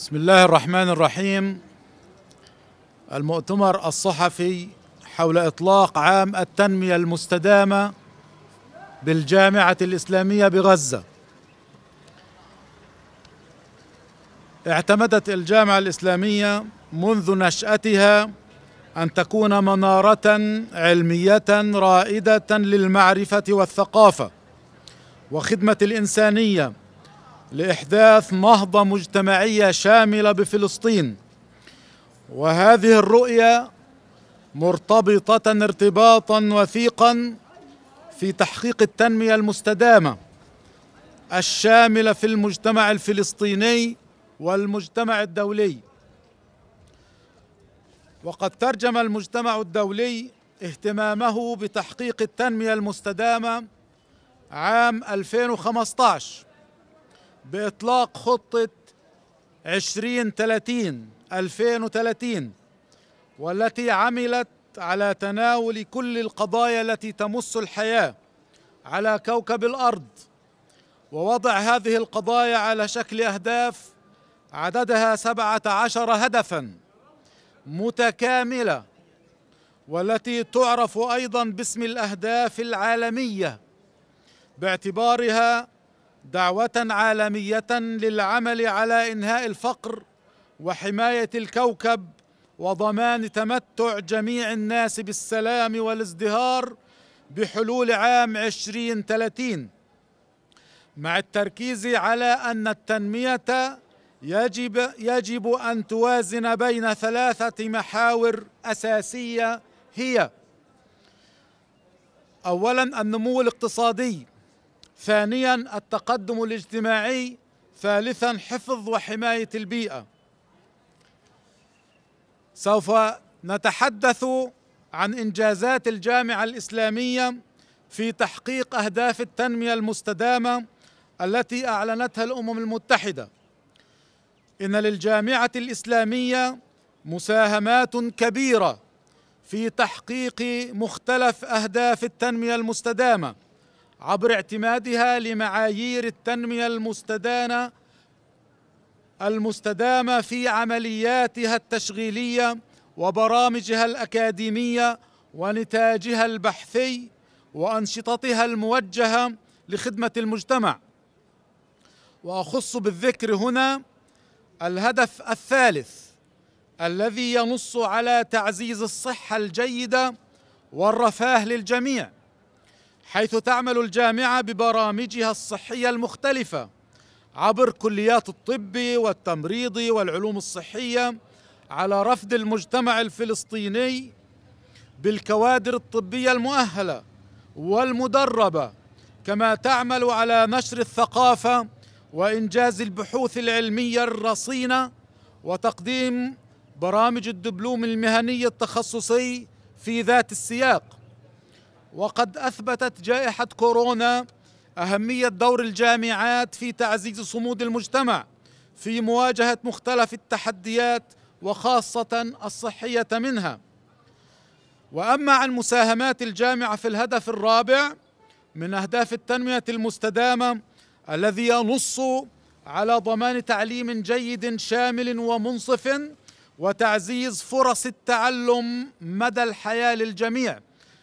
بسم الله الرحمن الرحيم المؤتمر الصحفي حول إطلاق عام التنمية المستدامة بالجامعة الإسلامية بغزة اعتمدت الجامعة الإسلامية منذ نشأتها أن تكون منارة علمية رائدة للمعرفة والثقافة وخدمة الإنسانية لاحداث نهضه مجتمعيه شامله بفلسطين وهذه الرؤيه مرتبطه ارتباطا وثيقا في تحقيق التنميه المستدامه الشامله في المجتمع الفلسطيني والمجتمع الدولي وقد ترجم المجتمع الدولي اهتمامه بتحقيق التنميه المستدامه عام 2015 بإطلاق خطة 2030 2030 والتي عملت على تناول كل القضايا التي تمس الحياة على كوكب الأرض ووضع هذه القضايا على شكل أهداف عددها 17 هدفا متكاملة والتي تعرف أيضا باسم الأهداف العالمية باعتبارها دعوة عالمية للعمل على إنهاء الفقر وحماية الكوكب وضمان تمتع جميع الناس بالسلام والازدهار بحلول عام 2030 مع التركيز على أن التنمية يجب يجب أن توازن بين ثلاثة محاور أساسية هي أولا النمو الاقتصادي ثانيا التقدم الاجتماعي ثالثا حفظ وحماية البيئة سوف نتحدث عن إنجازات الجامعة الإسلامية في تحقيق أهداف التنمية المستدامة التي أعلنتها الأمم المتحدة إن للجامعة الإسلامية مساهمات كبيرة في تحقيق مختلف أهداف التنمية المستدامة عبر اعتمادها لمعايير التنمية المستدانة المستدامة في عملياتها التشغيلية وبرامجها الأكاديمية ونتاجها البحثي وأنشطتها الموجهة لخدمة المجتمع وأخص بالذكر هنا الهدف الثالث الذي ينص على تعزيز الصحة الجيدة والرفاه للجميع حيث تعمل الجامعة ببرامجها الصحية المختلفة عبر كليات الطب والتمريض والعلوم الصحية على رفض المجتمع الفلسطيني بالكوادر الطبية المؤهلة والمدربة كما تعمل على نشر الثقافة وإنجاز البحوث العلمية الرصينة وتقديم برامج الدبلوم المهني التخصصي في ذات السياق وقد أثبتت جائحة كورونا أهمية دور الجامعات في تعزيز صمود المجتمع في مواجهة مختلف التحديات وخاصة الصحية منها وأما عن مساهمات الجامعة في الهدف الرابع من أهداف التنمية المستدامة الذي ينص على ضمان تعليم جيد شامل ومنصف وتعزيز فرص التعلم مدى الحياة للجميع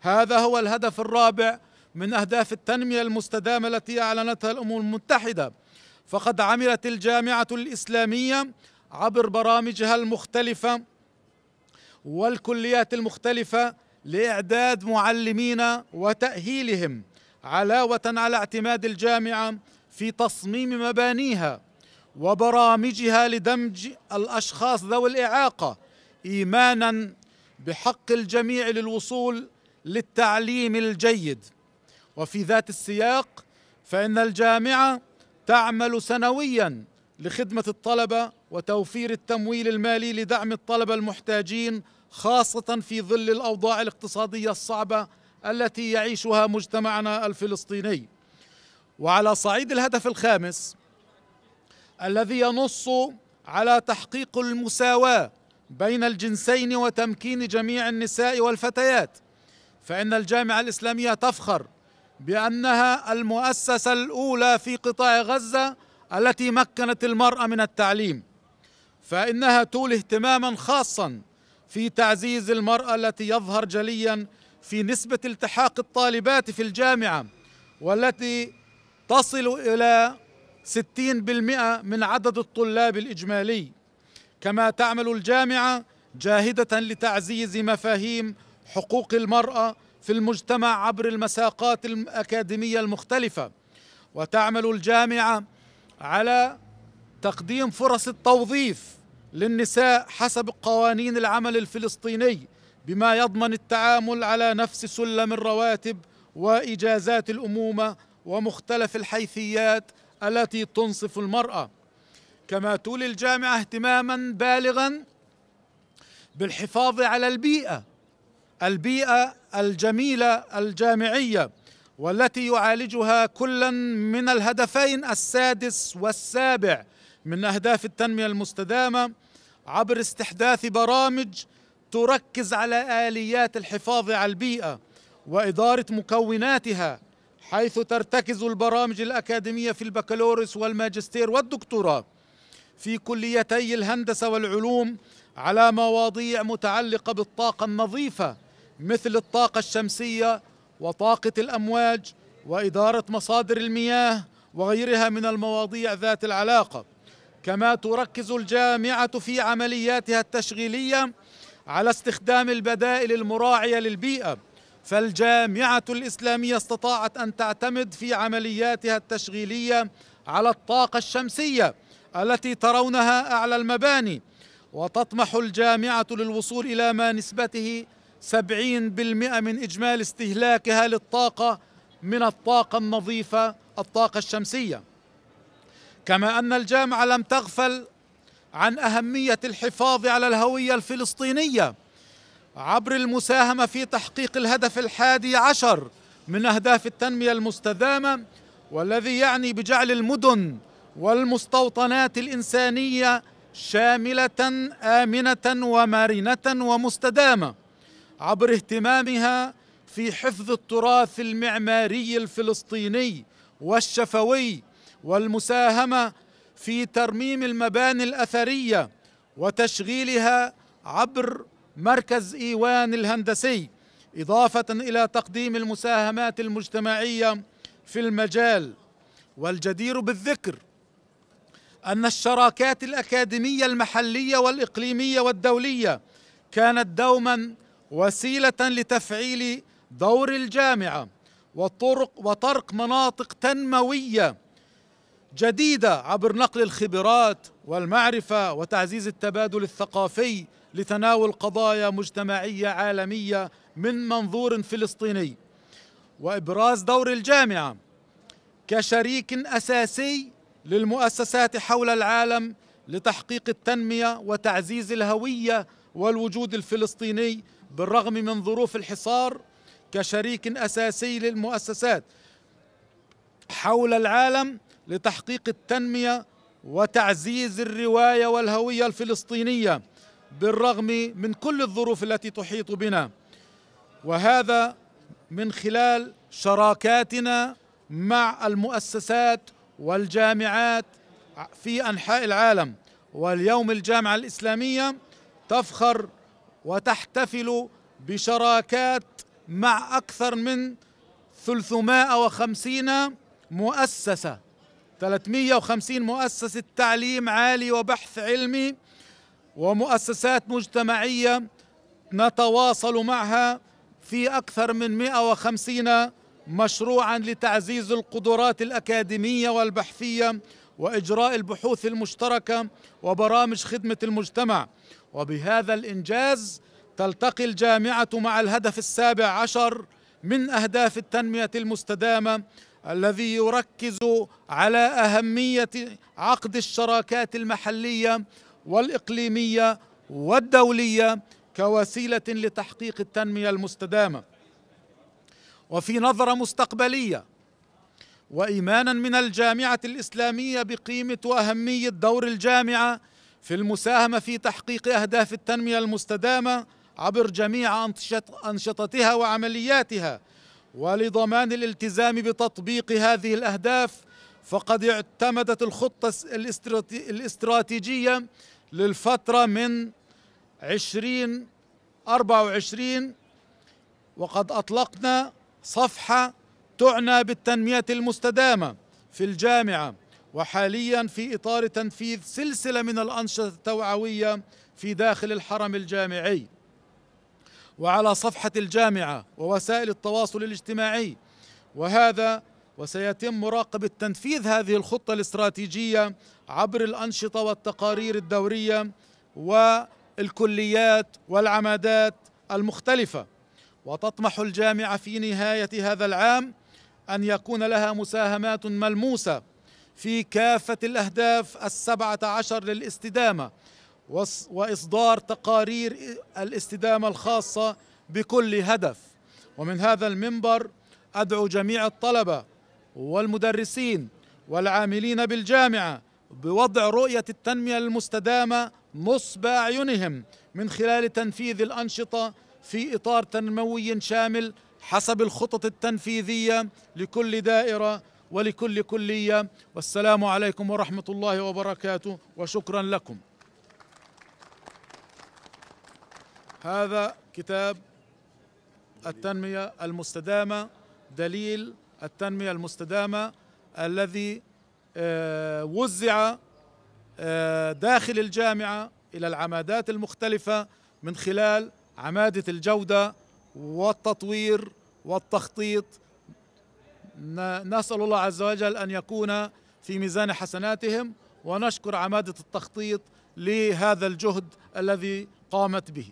هذا هو الهدف الرابع من أهداف التنمية المستدامة التي أعلنتها الأمم المتحدة فقد عملت الجامعة الإسلامية عبر برامجها المختلفة والكليات المختلفة لإعداد معلمين وتأهيلهم علاوة على اعتماد الجامعة في تصميم مبانيها وبرامجها لدمج الأشخاص ذوي الإعاقة إيمانا بحق الجميع للوصول للتعليم الجيد وفي ذات السياق فإن الجامعة تعمل سنويا لخدمة الطلبة وتوفير التمويل المالي لدعم الطلبة المحتاجين خاصة في ظل الأوضاع الاقتصادية الصعبة التي يعيشها مجتمعنا الفلسطيني وعلى صعيد الهدف الخامس الذي ينص على تحقيق المساواة بين الجنسين وتمكين جميع النساء والفتيات فإن الجامعة الإسلامية تفخر بأنها المؤسسة الأولى في قطاع غزة التي مكنت المرأة من التعليم فإنها تولي اهتماما خاصا في تعزيز المرأة التي يظهر جليا في نسبة التحاق الطالبات في الجامعة والتي تصل إلى 60% من عدد الطلاب الإجمالي كما تعمل الجامعة جاهدة لتعزيز مفاهيم حقوق المرأة في المجتمع عبر المساقات الأكاديمية المختلفة وتعمل الجامعة على تقديم فرص التوظيف للنساء حسب قوانين العمل الفلسطيني بما يضمن التعامل على نفس سلم الرواتب واجازات الامومه ومختلف الحيثيات التي تنصف المراه كما تولي الجامعه اهتماما بالغا بالحفاظ على البيئه البيئة الجميلة الجامعية والتي يعالجها كلا من الهدفين السادس والسابع من أهداف التنمية المستدامة عبر استحداث برامج تركز على آليات الحفاظ على البيئة وإدارة مكوناتها حيث ترتكز البرامج الأكاديمية في البكالوريوس والماجستير والدكتوراه في كليتي الهندسة والعلوم على مواضيع متعلقة بالطاقة النظيفة مثل الطاقة الشمسية وطاقة الأمواج وإدارة مصادر المياه وغيرها من المواضيع ذات العلاقة كما تركز الجامعة في عملياتها التشغيلية على استخدام البدائل المراعية للبيئة فالجامعة الإسلامية استطاعت أن تعتمد في عملياتها التشغيلية على الطاقة الشمسية التي ترونها أعلى المباني وتطمح الجامعة للوصول إلى ما نسبته 70% من إجمالي استهلاكها للطاقة من الطاقة النظيفة الطاقة الشمسية كما أن الجامعة لم تغفل عن أهمية الحفاظ على الهوية الفلسطينية عبر المساهمة في تحقيق الهدف الحادي عشر من أهداف التنمية المستدامة والذي يعني بجعل المدن والمستوطنات الإنسانية شاملة آمنة ومرنة ومستدامة عبر اهتمامها في حفظ التراث المعماري الفلسطيني والشفوي والمساهمه في ترميم المباني الاثريه وتشغيلها عبر مركز ايوان الهندسي اضافه الى تقديم المساهمات المجتمعيه في المجال والجدير بالذكر ان الشراكات الاكاديميه المحليه والاقليميه والدوليه كانت دوما وسيلة لتفعيل دور الجامعة وطرق وطرق مناطق تنموية جديدة عبر نقل الخبرات والمعرفة وتعزيز التبادل الثقافي لتناول قضايا مجتمعية عالمية من منظور فلسطيني وإبراز دور الجامعة كشريك أساسي للمؤسسات حول العالم لتحقيق التنمية وتعزيز الهوية والوجود الفلسطيني بالرغم من ظروف الحصار كشريك اساسي للمؤسسات حول العالم لتحقيق التنميه وتعزيز الروايه والهويه الفلسطينيه بالرغم من كل الظروف التي تحيط بنا وهذا من خلال شراكاتنا مع المؤسسات والجامعات في انحاء العالم واليوم الجامعه الاسلاميه تفخر وتحتفل بشراكات مع أكثر من 350 مؤسسة 350 مؤسسة تعليم عالي وبحث علمي ومؤسسات مجتمعية نتواصل معها في أكثر من 150 مشروعا لتعزيز القدرات الأكاديمية والبحثية وإجراء البحوث المشتركة وبرامج خدمة المجتمع وبهذا الإنجاز تلتقي الجامعة مع الهدف السابع عشر من أهداف التنمية المستدامة الذي يركز على أهمية عقد الشراكات المحلية والإقليمية والدولية كوسيلة لتحقيق التنمية المستدامة وفي نظرة مستقبلية وإيمانا من الجامعة الإسلامية بقيمة وأهمية دور الجامعة في المساهمة في تحقيق أهداف التنمية المستدامة عبر جميع أنشطتها وعملياتها ولضمان الالتزام بتطبيق هذه الأهداف فقد اعتمدت الخطة الاستراتيجية للفترة من 2024 وقد أطلقنا صفحة تعنى بالتنمية المستدامة في الجامعة وحاليا في إطار تنفيذ سلسلة من الأنشطة التوعوية في داخل الحرم الجامعي وعلى صفحة الجامعة ووسائل التواصل الاجتماعي وهذا وسيتم مراقبة تنفيذ هذه الخطة الاستراتيجية عبر الأنشطة والتقارير الدورية والكليات والعمادات المختلفة وتطمح الجامعة في نهاية هذا العام أن يكون لها مساهمات ملموسة في كافة الأهداف السبعة عشر للاستدامة وإصدار تقارير الاستدامة الخاصة بكل هدف ومن هذا المنبر أدعو جميع الطلبة والمدرسين والعاملين بالجامعة بوضع رؤية التنمية المستدامة نصب أعينهم من خلال تنفيذ الأنشطة في إطار تنموي شامل حسب الخطط التنفيذية لكل دائرة ولكل كلية والسلام عليكم ورحمة الله وبركاته وشكرا لكم هذا كتاب التنمية المستدامة دليل التنمية المستدامة الذي آه، وزع آه، داخل الجامعة إلى العمادات المختلفة من خلال عمادة الجودة والتطوير والتخطيط نسأل الله عز وجل أن يكون في ميزان حسناتهم ونشكر عمادة التخطيط لهذا الجهد الذي قامت به